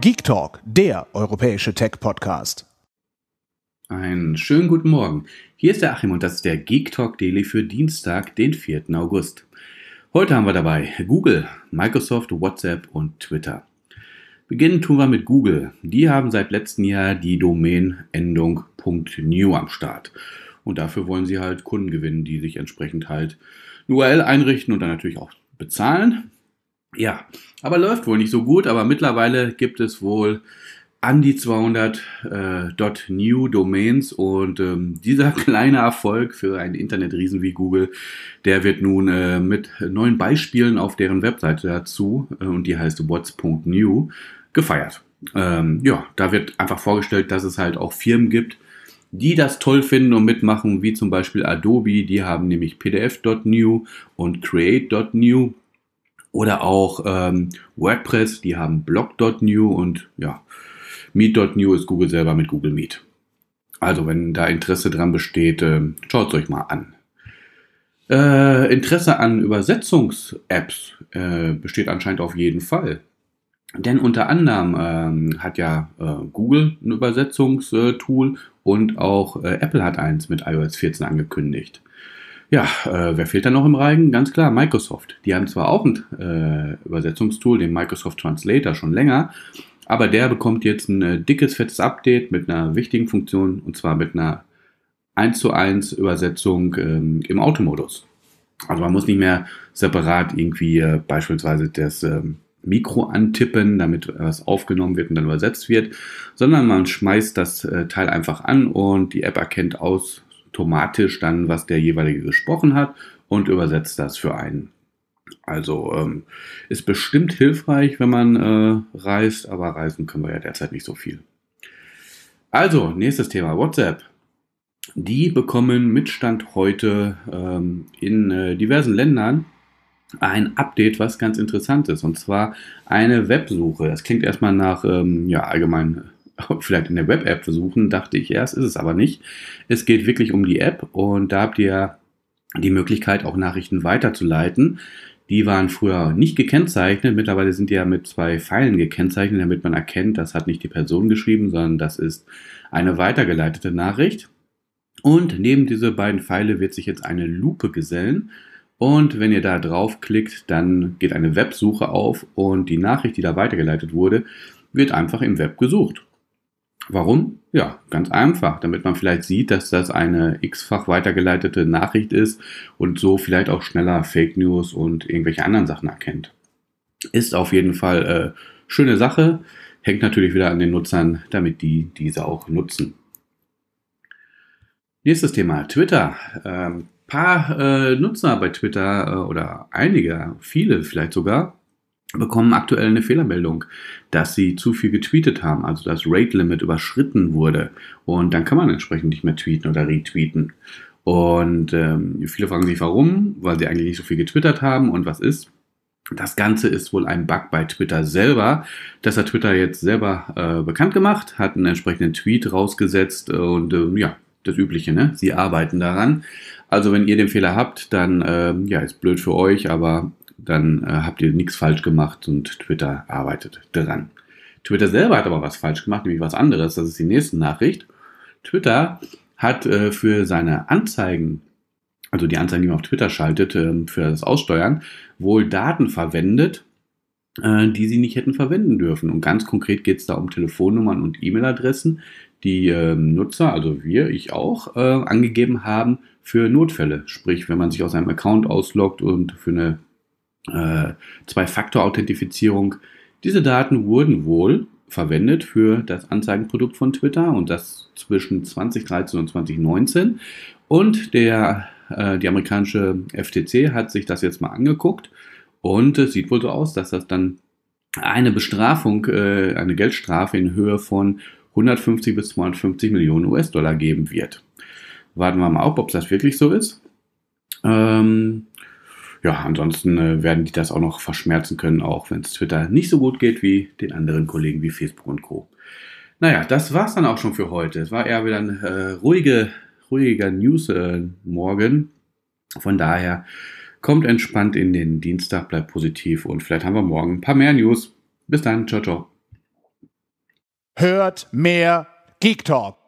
Geek Talk, der europäische Tech-Podcast. Einen schönen guten Morgen. Hier ist der Achim und das ist der Geek Talk Daily für Dienstag, den 4. August. Heute haben wir dabei Google, Microsoft, WhatsApp und Twitter. Beginnen tun wir mit Google. Die haben seit letztem Jahr die Domainendung .new am Start. Und dafür wollen sie halt Kunden gewinnen, die sich entsprechend halt eine URL einrichten und dann natürlich auch bezahlen. Ja, aber läuft wohl nicht so gut, aber mittlerweile gibt es wohl an die 200 äh, .new Domains und ähm, dieser kleine Erfolg für einen Internetriesen wie Google, der wird nun äh, mit neuen Beispielen auf deren Webseite dazu äh, und die heißt what's.new gefeiert. Ähm, ja, da wird einfach vorgestellt, dass es halt auch Firmen gibt, die das toll finden und mitmachen, wie zum Beispiel Adobe, die haben nämlich pdf.new und create.new oder auch ähm, WordPress, die haben blog.new und ja, meet.new ist Google selber mit Google Meet. Also wenn da Interesse dran besteht, äh, schaut es euch mal an. Äh, Interesse an Übersetzungs-Apps äh, besteht anscheinend auf jeden Fall. Denn unter anderem ähm, hat ja äh, Google ein Übersetzungstool äh, und auch äh, Apple hat eins mit iOS 14 angekündigt. Ja, äh, wer fehlt da noch im Reigen? Ganz klar, Microsoft. Die haben zwar auch ein äh, Übersetzungstool, den Microsoft Translator, schon länger, aber der bekommt jetzt ein äh, dickes, fettes Update mit einer wichtigen Funktion und zwar mit einer 1 zu 1 Übersetzung ähm, im Automodus. Also man muss nicht mehr separat irgendwie äh, beispielsweise das ähm, Mikro antippen, damit was aufgenommen wird und dann übersetzt wird, sondern man schmeißt das äh, Teil einfach an und die App erkennt aus, automatisch dann, was der jeweilige gesprochen hat und übersetzt das für einen. Also ähm, ist bestimmt hilfreich, wenn man äh, reist, aber reisen können wir ja derzeit nicht so viel. Also, nächstes Thema, WhatsApp. Die bekommen mit Stand heute ähm, in äh, diversen Ländern ein Update, was ganz interessant ist, und zwar eine Websuche. Das klingt erstmal nach ähm, ja, allgemein vielleicht in der Web-App versuchen, dachte ich erst, ist es aber nicht. Es geht wirklich um die App und da habt ihr die Möglichkeit, auch Nachrichten weiterzuleiten. Die waren früher nicht gekennzeichnet, mittlerweile sind die ja mit zwei Pfeilen gekennzeichnet, damit man erkennt, das hat nicht die Person geschrieben, sondern das ist eine weitergeleitete Nachricht. Und neben diese beiden Pfeile wird sich jetzt eine Lupe gesellen. Und wenn ihr da draufklickt, dann geht eine Websuche auf und die Nachricht, die da weitergeleitet wurde, wird einfach im Web gesucht. Warum? Ja, ganz einfach, damit man vielleicht sieht, dass das eine x-fach weitergeleitete Nachricht ist und so vielleicht auch schneller Fake News und irgendwelche anderen Sachen erkennt. Ist auf jeden Fall äh, schöne Sache, hängt natürlich wieder an den Nutzern, damit die diese auch nutzen. Nächstes Thema, Twitter. Ähm, paar äh, Nutzer bei Twitter äh, oder einige, viele vielleicht sogar, bekommen aktuell eine Fehlermeldung, dass sie zu viel getweetet haben, also das Rate-Limit überschritten wurde. Und dann kann man entsprechend nicht mehr tweeten oder retweeten. Und ähm, viele fragen sich, warum, weil sie eigentlich nicht so viel getwittert haben und was ist. Das Ganze ist wohl ein Bug bei Twitter selber. Das hat Twitter jetzt selber äh, bekannt gemacht, hat einen entsprechenden Tweet rausgesetzt und äh, ja, das Übliche, ne? Sie arbeiten daran. Also wenn ihr den Fehler habt, dann äh, ja, ist blöd für euch, aber dann äh, habt ihr nichts falsch gemacht und Twitter arbeitet daran. Twitter selber hat aber was falsch gemacht, nämlich was anderes. Das ist die nächste Nachricht. Twitter hat äh, für seine Anzeigen, also die Anzeigen, die man auf Twitter schaltet, äh, für das Aussteuern, wohl Daten verwendet, äh, die sie nicht hätten verwenden dürfen. Und ganz konkret geht es da um Telefonnummern und E-Mail-Adressen, die ähm, Nutzer, also wir, ich auch, äh, angegeben haben für Notfälle. Sprich, wenn man sich aus einem Account ausloggt und für eine äh, Zwei-Faktor-Authentifizierung. Diese Daten wurden wohl verwendet für das Anzeigenprodukt von Twitter und das zwischen 2013 und 2019. Und der, äh, die amerikanische FTC hat sich das jetzt mal angeguckt und es sieht wohl so aus, dass das dann eine Bestrafung, äh, eine Geldstrafe in Höhe von 150 bis 250 Millionen US-Dollar geben wird. Warten wir mal ab, ob das wirklich so ist. Ähm, ja, ansonsten äh, werden die das auch noch verschmerzen können, auch wenn es Twitter nicht so gut geht wie den anderen Kollegen wie Facebook und Co. Naja, das war's dann auch schon für heute. Es war eher wieder ein äh, ruhige, ruhiger News-Morgen. Äh, Von daher kommt entspannt in den Dienstag, bleibt positiv und vielleicht haben wir morgen ein paar mehr News. Bis dann, ciao, ciao. Hört mehr Geek Talk.